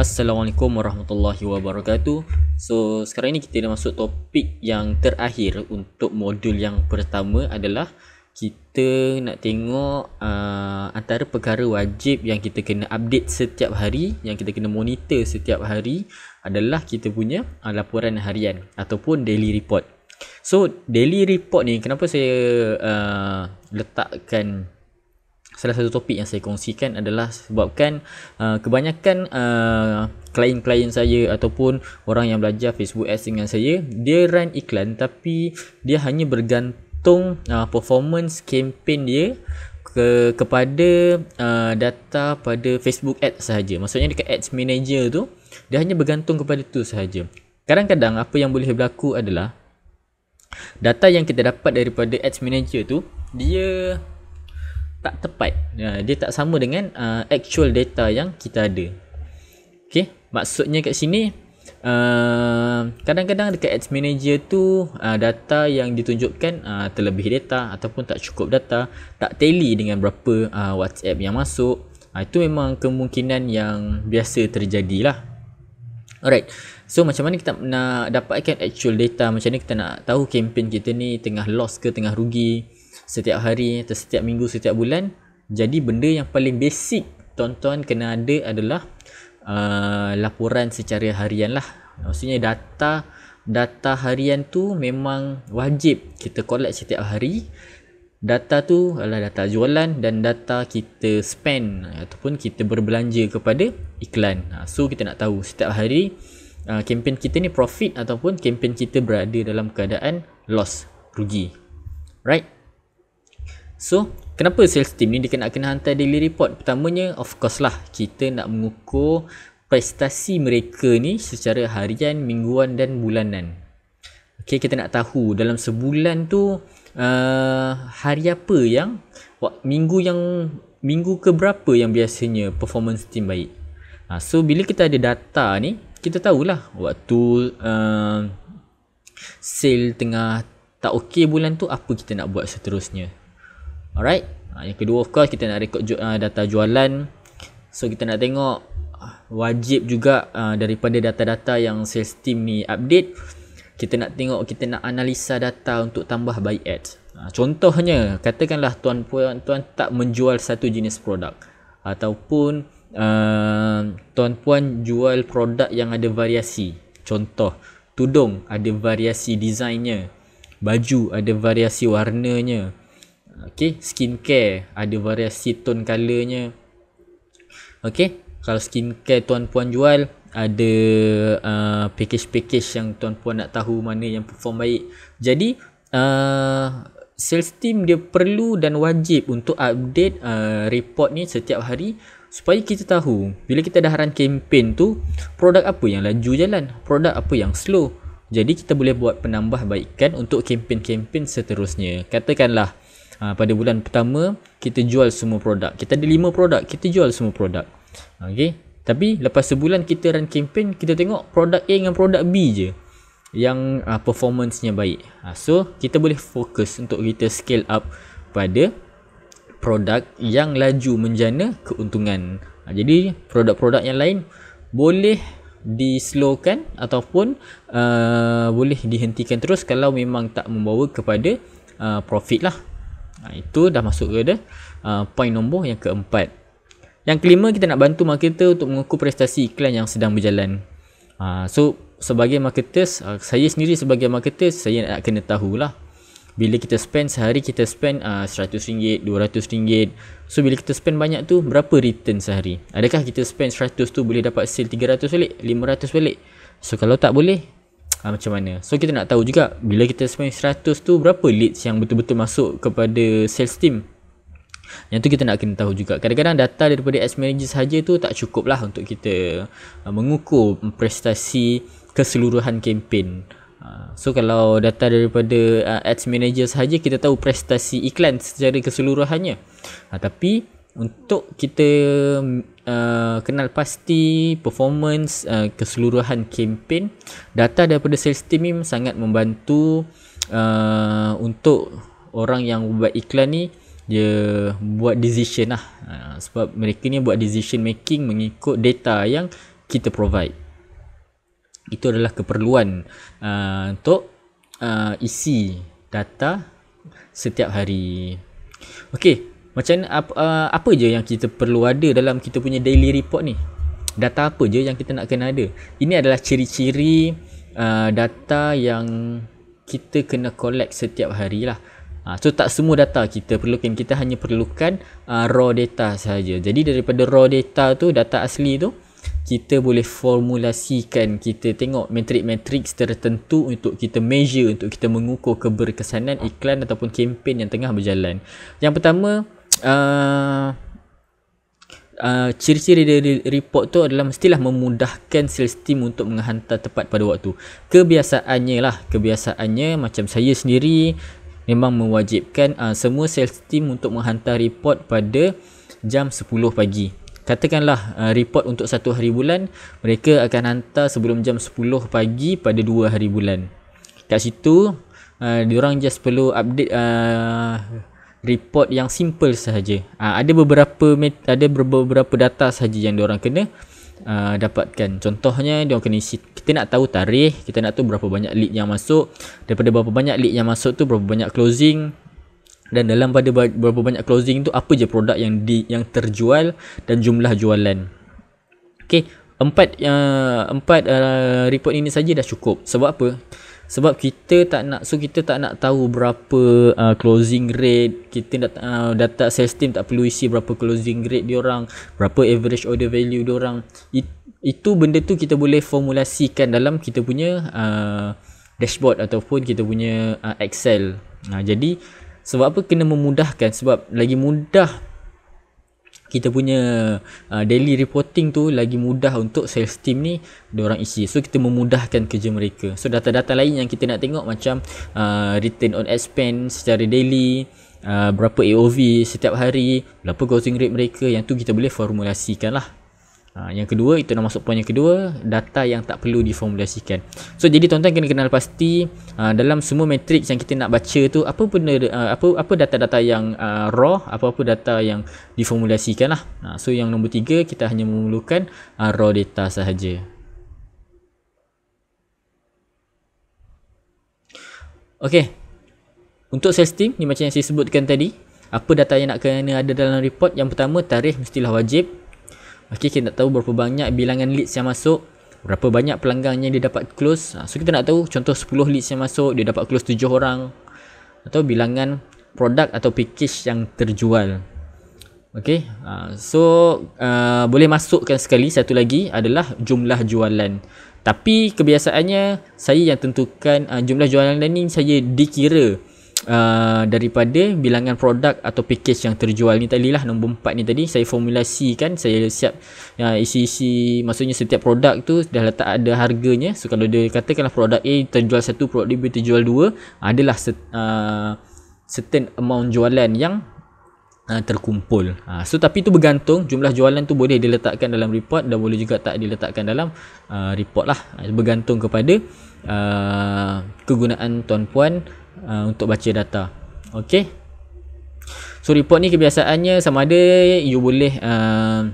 Assalamualaikum warahmatullahi wabarakatuh. So, sekarang ni kita dah masuk topik yang terakhir untuk modul yang pertama adalah kita nak tengok uh, antara perkara wajib yang kita kena update setiap hari, yang kita kena monitor setiap hari adalah kita punya uh, laporan harian ataupun daily report. So, daily report ni kenapa saya uh, letakkan salah satu topik yang saya kongsikan adalah sebabkan uh, kebanyakan uh, klien-klien saya ataupun orang yang belajar Facebook Ads dengan saya dia run iklan tapi dia hanya bergantung uh, performance campaign dia ke kepada uh, data pada Facebook Ads sahaja maksudnya dekat Ads Manager tu dia hanya bergantung kepada tu sahaja kadang-kadang apa yang boleh berlaku adalah data yang kita dapat daripada Ads Manager tu dia tak tepat uh, dia tak sama dengan uh, actual data yang kita ada okey maksudnya kat sini uh, kadang-kadang dekat ads manager tu uh, data yang ditunjukkan uh, terlebih data ataupun tak cukup data tak tally dengan berapa uh, WhatsApp yang masuk uh, itu memang kemungkinan yang biasa terjadi lah. alright So macam mana kita nak dapatkan actual data Macam ni kita nak tahu kempen kita ni Tengah loss ke tengah rugi setiap hari atau setiap minggu setiap bulan jadi benda yang paling basic tuan-tuan kena ada adalah uh, laporan secara harian lah maksudnya data data harian tu memang wajib kita collect setiap hari data tu adalah data jualan dan data kita spend ataupun kita berbelanja kepada iklan ha, so kita nak tahu setiap hari uh, kempen kita ni profit ataupun kempen kita berada dalam keadaan loss rugi right So kenapa sales team ni dia kena kena hantar daily report? Pertamanya of course lah kita nak mengukur prestasi mereka ni secara harian, mingguan dan bulanan. Okay kita nak tahu dalam sebulan tu uh, hari apa yang minggu yang minggu ke berapa yang biasanya performance team baik. Ha, so bila kita ada data ni kita tahulah waktu uh, sale tengah tak okey bulan tu apa kita nak buat seterusnya. Alright. Uh, yang kedua of course kita nak rekod ju- uh, data jualan. So kita nak tengok uh, wajib juga uh, daripada data-data yang sales team ni update. Kita nak tengok kita nak analisa data untuk tambah buy ads. Contohnya, katakanlah tuan-puan tak menjual satu jenis produk Ataupun uh, tuan-puan jual produk yang ada variasi Contoh, tudung ada variasi desainnya Baju ada variasi warnanya Okay, skincare ada variasi tone colournya. Okay, kalau skincare tuan-puan jual, ada uh, package-package yang tuan-puan nak tahu mana yang perform baik. Jadi, uh, sales team dia perlu dan wajib untuk update uh, report ni setiap hari supaya kita tahu bila kita dah run campaign tu, produk apa yang laju jalan, produk apa yang slow. Jadi kita boleh buat penambahbaikan untuk campaign-campaign seterusnya. Katakanlah Uh, pada bulan pertama kita jual semua produk. Kita ada lima produk, kita jual semua produk. okay? Tapi lepas sebulan kita run campaign, kita tengok produk A dengan produk B je yang uh, ah, performance baik. Uh, so kita boleh fokus untuk kita scale up pada produk yang laju menjana keuntungan. Uh, jadi produk-produk yang lain boleh dislowkan ataupun uh, boleh dihentikan terus kalau memang tak membawa kepada uh, profit lah Ha, itu dah masuk ke dia uh, point nombor yang keempat. Yang kelima kita nak bantu marketer untuk mengukur prestasi iklan yang sedang berjalan. Ha, so sebagai marketers, uh, saya sendiri sebagai marketers, saya nak kena tahulah bila kita spend sehari kita spend uh, RM100, RM200. So bila kita spend banyak tu berapa return sehari? Adakah kita spend 100 tu boleh dapat sale 300 balik, 500 balik? So kalau tak boleh, ha, macam mana so kita nak tahu juga bila kita spend 100 tu berapa leads yang betul-betul masuk kepada sales team yang tu kita nak kena tahu juga kadang-kadang data daripada ads manager saja tu tak cukup lah untuk kita ha, mengukur prestasi keseluruhan kempen ah, So kalau data daripada uh, ads manager sahaja kita tahu prestasi iklan secara keseluruhannya. Uh, tapi untuk kita uh, kenal pasti performance uh, keseluruhan kempen data daripada sales team ni sangat membantu uh, untuk orang yang buat iklan ni dia buat decision lah uh, sebab mereka ni buat decision making mengikut data yang kita provide itu adalah keperluan uh, untuk uh, isi data setiap hari okey macam apa uh, apa je yang kita perlu ada dalam kita punya daily report ni? Data apa je yang kita nak kena ada? Ini adalah ciri-ciri uh, data yang kita kena collect setiap hari lah. Uh, so tak semua data kita perlukan. Kita hanya perlukan uh, raw data saja. Jadi daripada raw data tu, data asli tu, kita boleh formulasikan kita tengok matrik-matrik tertentu untuk kita measure untuk kita mengukur keberkesanan iklan ataupun kempen yang tengah berjalan. Yang pertama, uh, uh, ciri-ciri dari report tu adalah mestilah memudahkan sales team untuk menghantar tepat pada waktu. Kebiasaannya lah, kebiasaannya macam saya sendiri memang mewajibkan uh, semua sales team untuk menghantar report pada jam 10 pagi. Katakanlah uh, report untuk satu hari bulan, mereka akan hantar sebelum jam 10 pagi pada dua hari bulan. Kat situ, uh, diorang just perlu update uh, report yang simple sahaja. Uh, ada beberapa ada beberapa data sahaja yang orang kena uh, dapatkan. Contohnya dia kena isi kita nak tahu tarikh, kita nak tahu berapa banyak lead yang masuk, daripada berapa banyak lead yang masuk tu berapa banyak closing dan dalam pada berapa banyak closing tu apa je produk yang di yang terjual dan jumlah jualan. Okey, empat uh, empat uh, report ini saja dah cukup. Sebab apa? sebab kita tak nak so kita tak nak tahu berapa uh, closing rate kita dat, uh, data sales team tak perlu isi berapa closing rate dia orang berapa average order value dia orang It, itu benda tu kita boleh formulasikan dalam kita punya uh, dashboard ataupun kita punya uh, excel uh, jadi sebab apa kena memudahkan sebab lagi mudah kita punya uh, daily reporting tu lagi mudah untuk sales team ni orang isi so kita memudahkan kerja mereka so data-data lain yang kita nak tengok macam uh, return on expense secara daily uh, berapa AOV setiap hari berapa closing rate mereka yang tu kita boleh formulasikan lah Ha, yang kedua itu nak masuk poin yang kedua data yang tak perlu diformulasikan. So jadi tuan-tuan kena kenal pasti ha, dalam semua matriks yang kita nak baca tu apa benda ha, apa apa data-data yang ha, raw, apa-apa data yang diformulasikan lah. Ha, so yang nombor tiga kita hanya memerlukan ha, raw data sahaja. Okay, Untuk sales team ni macam yang saya sebutkan tadi, apa data yang nak kena ada dalam report? Yang pertama tarikh mestilah wajib Okay kita nak tahu berapa banyak bilangan leads yang masuk Berapa banyak pelanggan yang dia dapat close ha, So kita nak tahu contoh 10 leads yang masuk Dia dapat close 7 orang Atau bilangan produk atau package yang terjual Okay, ha, so uh, boleh masukkan sekali satu lagi adalah jumlah jualan. Tapi kebiasaannya saya yang tentukan uh, jumlah jualan ni saya dikira uh, daripada bilangan produk atau package yang terjual ni tadi lah nombor 4 ni tadi saya formulasikan saya siap uh, isi-isi maksudnya setiap produk tu dah letak ada harganya so kalau dia katakanlah produk A terjual satu produk B terjual dua adalah set, uh, certain amount jualan yang uh, terkumpul. Uh, so tapi itu bergantung jumlah jualan tu boleh diletakkan dalam report dan boleh juga tak diletakkan dalam uh, report lah. Uh, bergantung kepada uh, kegunaan tuan puan uh, untuk baca data ok so report ni kebiasaannya sama ada you boleh uh,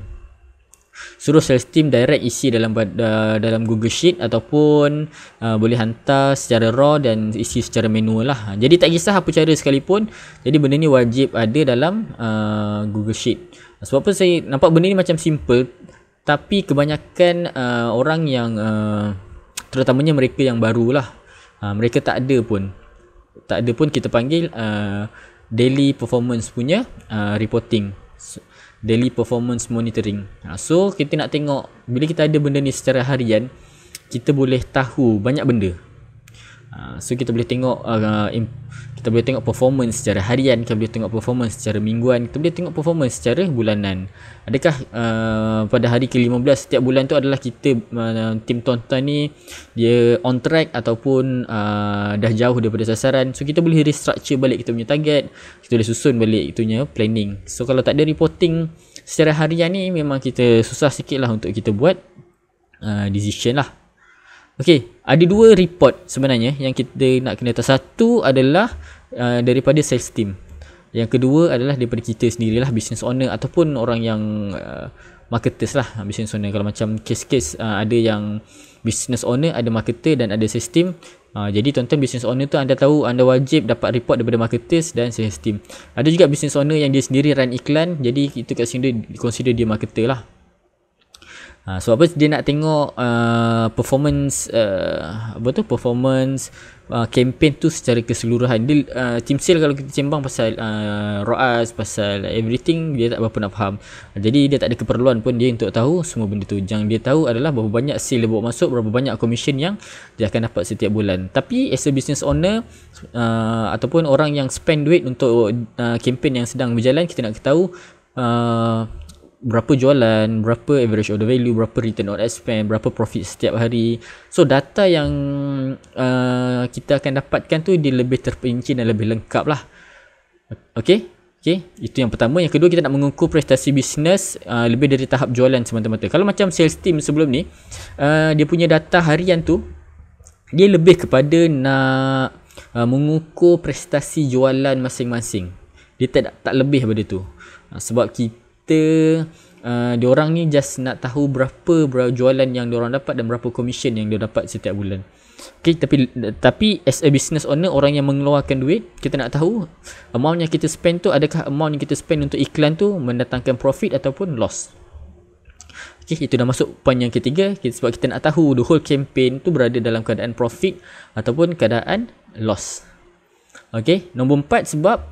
suruh sales team direct isi dalam uh, dalam google sheet ataupun uh, boleh hantar secara raw dan isi secara manual lah jadi tak kisah apa cara sekalipun jadi benda ni wajib ada dalam uh, google sheet sebab apa saya nampak benda ni macam simple tapi kebanyakan uh, orang yang uh, terutamanya mereka yang barulah uh, mereka tak ada pun tak ada pun kita panggil uh, daily performance punya uh, reporting daily performance monitoring uh, so kita nak tengok bila kita ada benda ni secara harian kita boleh tahu banyak benda Ah, so kita boleh tengok uh, kita boleh tengok performance secara harian kita boleh tengok performance secara mingguan kita boleh tengok performance secara bulanan adakah uh, pada hari ke-15 setiap bulan tu adalah kita uh, tim tonton ni dia on track ataupun uh, dah jauh daripada sasaran so kita boleh restructure balik kita punya target kita boleh susun balik itunya planning so kalau tak ada reporting secara harian ni memang kita susah sikit lah untuk kita buat uh, decision lah Okey, ada dua report sebenarnya yang kita nak kena tahu. Satu adalah uh, daripada sales team. Yang kedua adalah daripada kita sendirilah business owner ataupun orang yang uh, marketers lah, ha, business owner. Kalau macam case case uh, ada yang business owner, ada marketer dan ada sales team. Uh, jadi tuan-tuan business owner tu anda tahu anda wajib dapat report daripada marketers dan sales team. Ada juga business owner yang dia sendiri run iklan. Jadi itu kat sini dia consider dia marketer lah. Ha, sebab apa dia nak tengok uh, performance uh, apa tu performance kempen uh, tu secara keseluruhan dia uh, team sale kalau kita cembang pasal uh, ROAS pasal everything dia tak berapa nak faham jadi dia tak ada keperluan pun dia untuk tahu semua benda tu yang dia tahu adalah berapa banyak sale dia bawa masuk berapa banyak commission yang dia akan dapat setiap bulan tapi as a business owner uh, ataupun orang yang spend duit untuk kempen uh, yang sedang berjalan kita nak ketahui. uh, berapa jualan, berapa average order value, berapa return on expense, berapa profit setiap hari. So data yang uh, kita akan dapatkan tu dia lebih terperinci dan lebih lengkap lah. Okay? Okay, itu yang pertama. Yang kedua kita nak mengukur prestasi bisnes uh, lebih dari tahap jualan semata-mata. Kalau macam sales team sebelum ni, uh, dia punya data harian tu, dia lebih kepada nak uh, mengukur prestasi jualan masing-masing. Dia tak, tak lebih daripada tu. Uh, sebab kita kita uh, diorang ni just nak tahu berapa berapa jualan yang orang dapat dan berapa komisen yang dia dapat setiap bulan. Okay, tapi tapi as a business owner orang yang mengeluarkan duit kita nak tahu amount yang kita spend tu adakah amount yang kita spend untuk iklan tu mendatangkan profit ataupun loss. Okay, itu dah masuk poin yang ketiga sebab kita nak tahu the whole campaign tu berada dalam keadaan profit ataupun keadaan loss. Okay, nombor empat sebab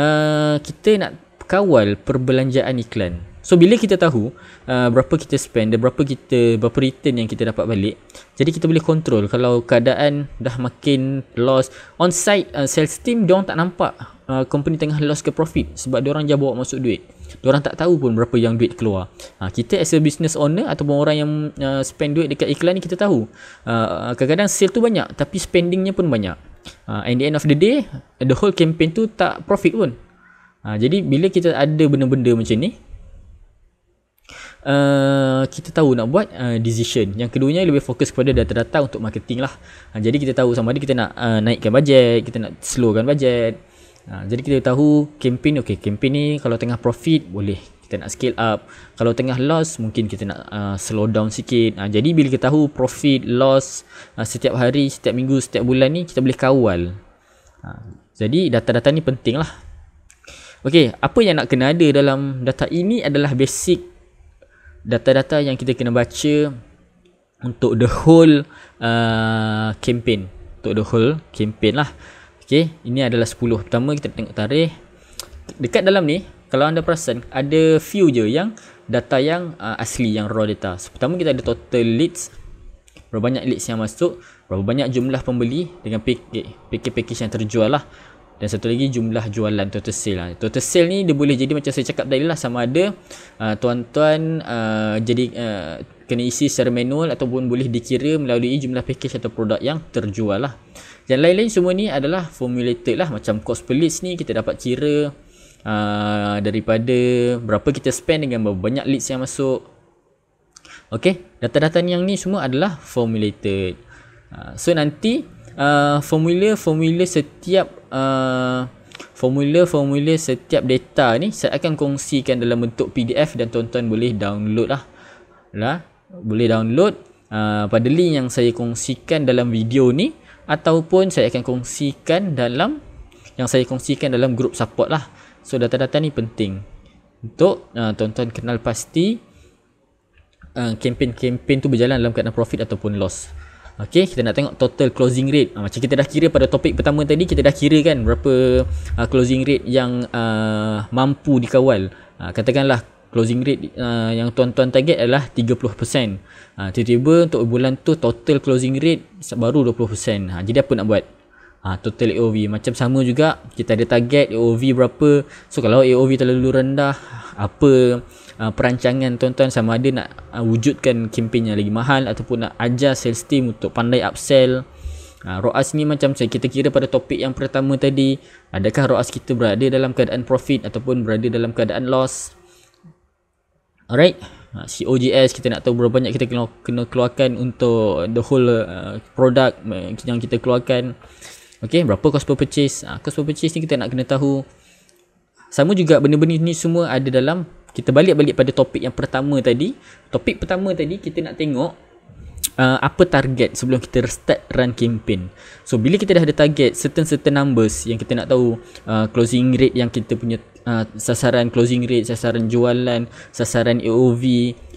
uh, kita nak kawal perbelanjaan iklan. So bila kita tahu uh, berapa kita spend dan berapa kita berapa return yang kita dapat balik, jadi kita boleh kontrol. kalau keadaan dah makin loss on site uh, sales team dia orang tak nampak uh, company tengah loss ke profit sebab dia orang je bawa masuk duit. Dia orang tak tahu pun berapa yang duit keluar. Uh, kita as a business owner ataupun orang yang uh, spend duit dekat iklan ni kita tahu uh, kadang-kadang sale tu banyak tapi spendingnya pun banyak. Uh, and the end of the day the whole campaign tu tak profit pun. Ha, jadi bila kita ada benda-benda macam ni, Uh, kita tahu nak buat uh, decision yang keduanya lebih fokus kepada data-data untuk marketing lah uh, jadi kita tahu sama ada kita nak uh, naikkan bajet kita nak slowkan bajet uh, ha, jadi kita tahu campaign okay campaign ni kalau tengah profit boleh kita nak scale up kalau tengah loss mungkin kita nak uh, slow down sikit uh, jadi bila kita tahu profit loss uh, setiap hari setiap minggu setiap bulan ni kita boleh kawal uh, jadi data-data ni penting lah Okey, apa yang nak kena ada dalam data ini adalah basic data-data yang kita kena baca untuk the whole uh, campaign. Untuk the whole campaign lah. Okey, ini adalah 10. Pertama kita tengok tarikh. Dekat dalam ni, kalau anda perasan, ada few je yang data yang uh, asli, yang raw data. So, pertama kita ada total leads. Berapa banyak leads yang masuk. Berapa banyak jumlah pembeli dengan package-package yang terjual lah dan satu lagi jumlah jualan total sale lah. total sale ni dia boleh jadi macam saya cakap tadi lah sama ada uh, tuan-tuan uh, jadi uh, kena isi secara manual ataupun boleh dikira melalui jumlah package atau produk yang terjual lah yang lain-lain semua ni adalah formulated lah macam cost per leads ni kita dapat kira uh, daripada berapa kita spend dengan berapa banyak leads yang masuk Okay, data-data ni yang ni semua adalah formulated uh, so nanti uh, formula-formula setiap formula-formula uh, setiap data ni saya akan kongsikan dalam bentuk PDF dan tuan-tuan boleh download lah. lah. Boleh download uh, pada link yang saya kongsikan dalam video ni ataupun saya akan kongsikan dalam yang saya kongsikan dalam grup support lah. So data-data ni penting untuk uh, tuan-tuan kenal pasti uh, kempen-kempen uh, tu berjalan dalam keadaan profit ataupun loss. Okay, kita nak tengok total closing rate uh, Macam kita dah kira pada topik pertama tadi Kita dah kira kan berapa uh, closing rate yang uh, mampu dikawal uh, Katakanlah closing rate uh, yang tuan-tuan target adalah 30% uh, Tiba-tiba untuk bulan tu total closing rate baru 20% uh, Jadi apa nak buat? Uh, total AOV macam sama juga Kita ada target AOV berapa So kalau AOV terlalu rendah Apa uh, perancangan tuan-tuan sama ada nak uh, wujudkan kempen yang lagi mahal ataupun nak ajar sales team untuk pandai upsell uh, ROAS ni macam saya kita kira pada topik yang pertama tadi adakah ROAS kita berada dalam keadaan profit ataupun berada dalam keadaan loss alright COGS kita nak tahu berapa banyak kita kena, kena keluarkan untuk the whole uh, product eh, yang kita keluarkan Okay, berapa cost per purchase uh, Cost per purchase ni kita nak kena tahu Sama juga benda-benda ni semua ada dalam kita balik-balik pada topik yang pertama tadi topik pertama tadi kita nak tengok uh, apa target sebelum kita start run campaign so bila kita dah ada target certain certain numbers yang kita nak tahu uh, closing rate yang kita punya uh, sasaran closing rate sasaran jualan sasaran AOV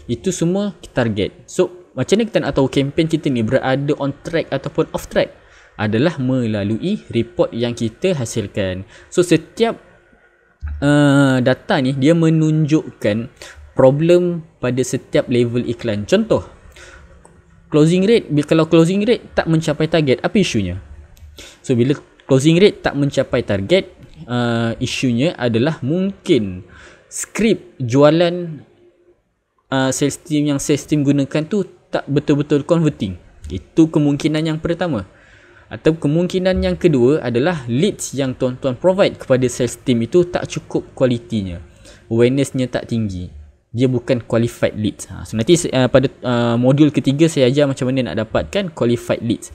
itu semua kita target so macam mana kita nak tahu campaign kita ni berada on track ataupun off track adalah melalui report yang kita hasilkan. So setiap Eh, data ni dia menunjukkan problem pada setiap level iklan. Contoh, closing rate kalau closing rate tak mencapai target, apa isunya? So bila closing rate tak mencapai target, uh, isunya adalah mungkin skrip jualan uh, sales team yang sales team gunakan tu tak betul-betul converting. Itu kemungkinan yang pertama. Atau kemungkinan yang kedua adalah leads yang tuan-tuan provide kepada sales team itu tak cukup kualitinya. Awarenessnya tak tinggi. Dia bukan qualified leads. Ha. So nanti uh, pada uh, modul ketiga saya ajar macam mana nak dapatkan qualified leads.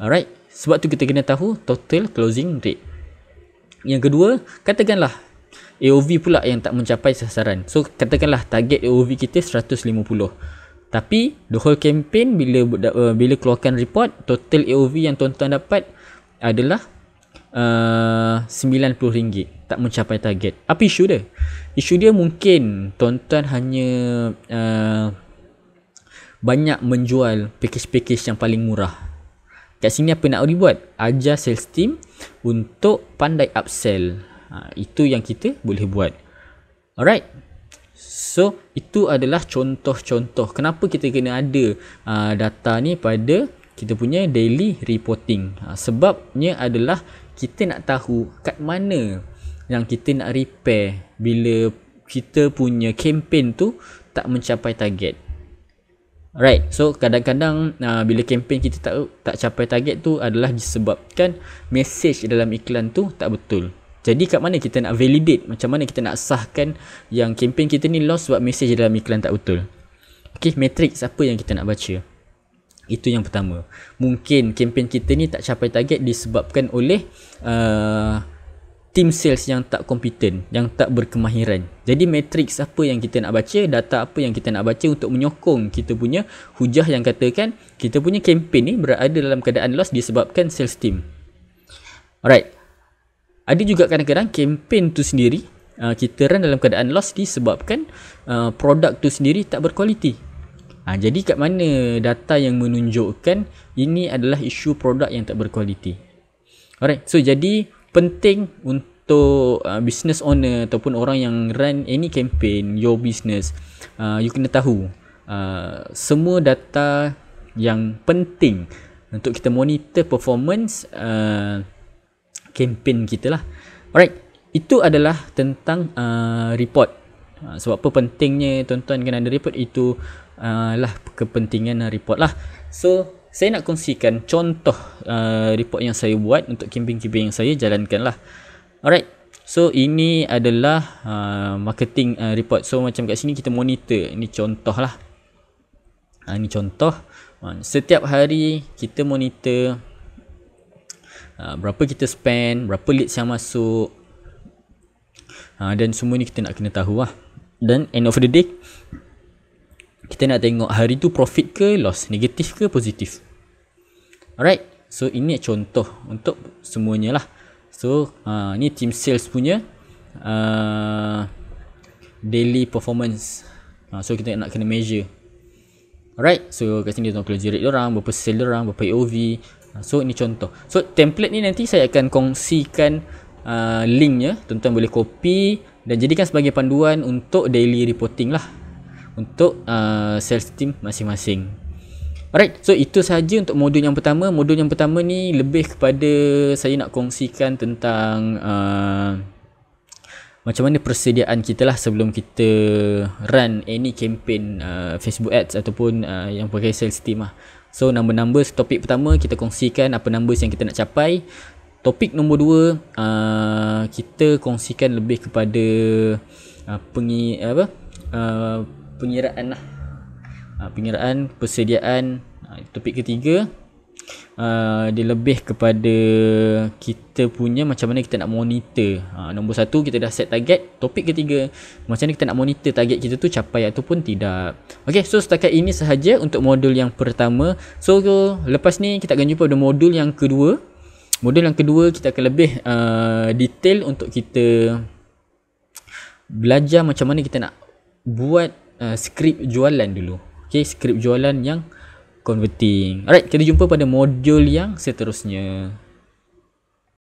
Alright. Sebab tu kita kena tahu total closing rate. Yang kedua, katakanlah AOV pula yang tak mencapai sasaran. So katakanlah target AOV kita 150. Tapi the whole campaign bila uh, bila keluarkan report total AOV yang tuan-tuan dapat adalah uh, RM90 tak mencapai target. Apa isu dia? Isu dia mungkin tuan-tuan hanya uh, banyak menjual package-package yang paling murah. Kat sini apa nak Audi buat? Ajar sales team untuk pandai upsell. Ha, itu yang kita boleh buat. Alright. So itu adalah contoh-contoh kenapa kita kena ada uh, data ni pada kita punya daily reporting. Uh, sebabnya adalah kita nak tahu kat mana yang kita nak repair bila kita punya kempen tu tak mencapai target. Alright, So kadang-kadang uh, bila kempen kita tak tak capai target tu adalah disebabkan message dalam iklan tu tak betul. Jadi kat mana kita nak validate macam mana kita nak sahkan yang kempen kita ni lost sebab message dalam iklan tak betul. Okay, matrix apa yang kita nak baca? Itu yang pertama. Mungkin kempen kita ni tak capai target disebabkan oleh uh, team sales yang tak competent, yang tak berkemahiran. Jadi matrix apa yang kita nak baca, data apa yang kita nak baca untuk menyokong kita punya hujah yang katakan kita punya kempen ni berada dalam keadaan loss disebabkan sales team. Alright, ada juga kadang-kadang kempen tu sendiri uh, kita run dalam keadaan loss disebabkan uh, produk tu sendiri tak berkualiti uh, jadi kat mana data yang menunjukkan ini adalah isu produk yang tak berkualiti alright so jadi penting untuk uh, business owner ataupun orang yang run any campaign your business uh, you kena tahu uh, semua data yang penting untuk kita monitor performance uh, kempen kita lah Alright Itu adalah tentang uh, report uh, Sebab apa pentingnya tuan-tuan kena ada report Itu uh, lah kepentingan uh, report lah So saya nak kongsikan contoh uh, report yang saya buat Untuk kempen-kempen yang saya jalankan lah Alright So ini adalah uh, marketing uh, report So macam kat sini kita monitor Ini contoh lah uh, Ini contoh uh, Setiap hari kita monitor Ah, berapa kita spend, berapa leads yang masuk ha, dan semua ni kita nak kena tahu lah dan end of the day kita nak tengok hari tu profit ke loss, negatif ke positif alright, so ini contoh untuk semuanya lah so ha, ni team sales punya uh, daily performance ha, so kita nak kena measure Alright, so kat sini dia tengok closure rate dia orang, berapa sale dia orang, berapa AOV. Ha, so ini contoh. So template ni nanti saya akan kongsikan uh, linknya. Tuan-tuan boleh copy dan jadikan sebagai panduan untuk daily reporting lah. Untuk uh, sales team masing-masing. Alright, so itu sahaja untuk modul yang pertama. Modul yang pertama ni lebih kepada saya nak kongsikan tentang uh, macam mana persediaan kita lah sebelum kita run any campaign uh, Facebook ads ataupun uh, yang pakai sales team lah. So number numbers topik pertama kita kongsikan apa numbers yang kita nak capai. Topik nombor dua uh, kita kongsikan lebih kepada uh, pengi apa? Uh, pengiraan lah. Uh, pengiraan persediaan uh, topik ketiga uh, dia lebih kepada kita punya macam mana kita nak monitor uh, nombor satu kita dah set target topik ketiga macam mana kita nak monitor target kita tu capai ataupun tidak ok so setakat ini sahaja untuk modul yang pertama so lepas ni kita akan jumpa pada modul yang kedua modul yang kedua kita akan lebih uh, detail untuk kita belajar macam mana kita nak buat uh, skrip jualan dulu ok skrip jualan yang converting. Alright, kita jumpa pada modul yang seterusnya.